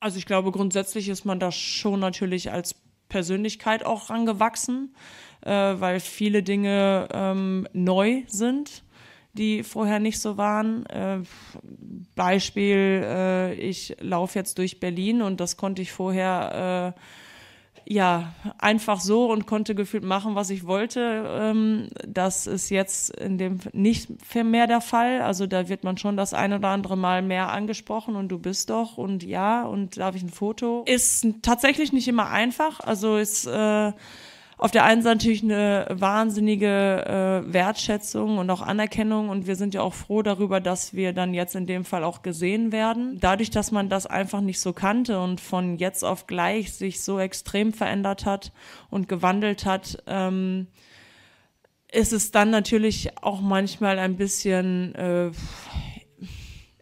Also ich glaube, grundsätzlich ist man da schon natürlich als Persönlichkeit auch rangewachsen, äh, weil viele Dinge ähm, neu sind, die vorher nicht so waren. Äh, Beispiel, äh, ich laufe jetzt durch Berlin und das konnte ich vorher äh, ja, einfach so und konnte gefühlt machen, was ich wollte. Ähm, das ist jetzt in dem nicht mehr der Fall. Also da wird man schon das ein oder andere Mal mehr angesprochen und du bist doch und ja und darf ich ein Foto? Ist tatsächlich nicht immer einfach. Also ist äh, auf der einen Seite natürlich eine wahnsinnige äh, Wertschätzung und auch Anerkennung und wir sind ja auch froh darüber, dass wir dann jetzt in dem Fall auch gesehen werden. Dadurch, dass man das einfach nicht so kannte und von jetzt auf gleich sich so extrem verändert hat und gewandelt hat, ähm, ist es dann natürlich auch manchmal ein bisschen, äh,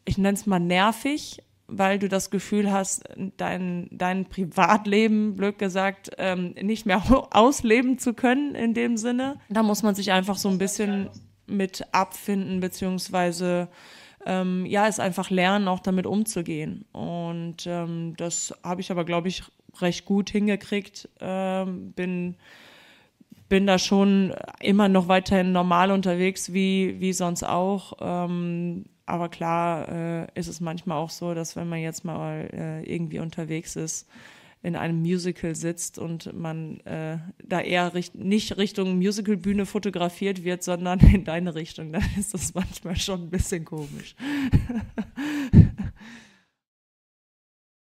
ich nenne es mal nervig, weil du das Gefühl hast, dein, dein Privatleben, blöd gesagt, ähm, nicht mehr ausleben zu können in dem Sinne. Da muss man sich einfach so ein bisschen mit abfinden, beziehungsweise ähm, ja, es einfach lernen, auch damit umzugehen. Und ähm, das habe ich aber, glaube ich, recht gut hingekriegt. Ähm, bin bin da schon immer noch weiterhin normal unterwegs, wie, wie sonst auch. Ähm, aber klar äh, ist es manchmal auch so, dass wenn man jetzt mal äh, irgendwie unterwegs ist, in einem Musical sitzt und man äh, da eher richt nicht Richtung Musicalbühne fotografiert wird, sondern in deine Richtung, dann ist das manchmal schon ein bisschen komisch.